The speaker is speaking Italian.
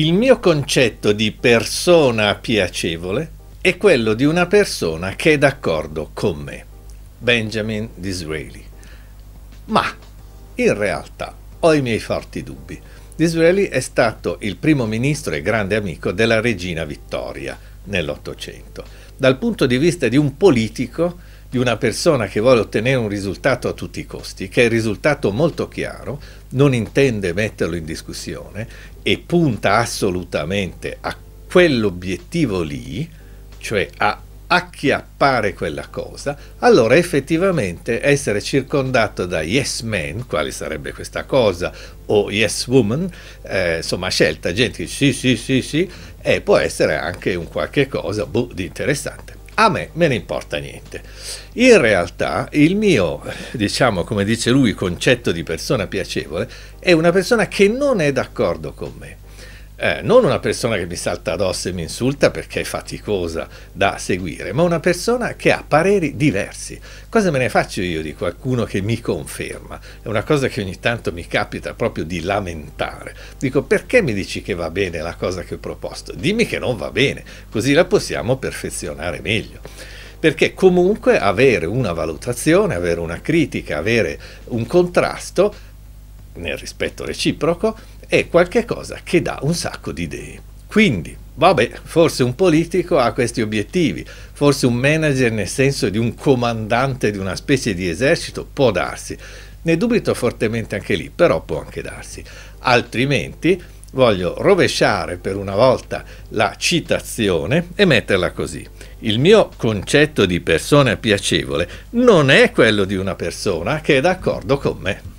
Il mio concetto di persona piacevole è quello di una persona che è d'accordo con me, Benjamin Disraeli. Ma in realtà ho i miei forti dubbi. Disraeli è stato il primo ministro e grande amico della regina Vittoria nell'Ottocento. Dal punto di vista di un politico, di una persona che vuole ottenere un risultato a tutti i costi, che è il risultato molto chiaro, non intende metterlo in discussione e punta assolutamente a quell'obiettivo lì, cioè a acchiappare quella cosa, allora effettivamente essere circondato da yes men, quale sarebbe questa cosa, o yes woman, eh, insomma scelta gente che sì sì sì sì, e può essere anche un qualche cosa boh, di interessante a me me ne importa niente. In realtà il mio, diciamo come dice lui, concetto di persona piacevole è una persona che non è d'accordo con me eh, non una persona che mi salta addosso e mi insulta perché è faticosa da seguire, ma una persona che ha pareri diversi. Cosa me ne faccio io di qualcuno che mi conferma? È una cosa che ogni tanto mi capita proprio di lamentare. Dico perché mi dici che va bene la cosa che ho proposto? Dimmi che non va bene, così la possiamo perfezionare meglio perché comunque avere una valutazione, avere una critica, avere un contrasto nel rispetto reciproco, è qualcosa che dà un sacco di idee. Quindi, vabbè, forse un politico ha questi obiettivi, forse un manager nel senso di un comandante di una specie di esercito può darsi. Ne dubito fortemente anche lì, però può anche darsi. Altrimenti voglio rovesciare per una volta la citazione e metterla così. Il mio concetto di persona piacevole non è quello di una persona che è d'accordo con me.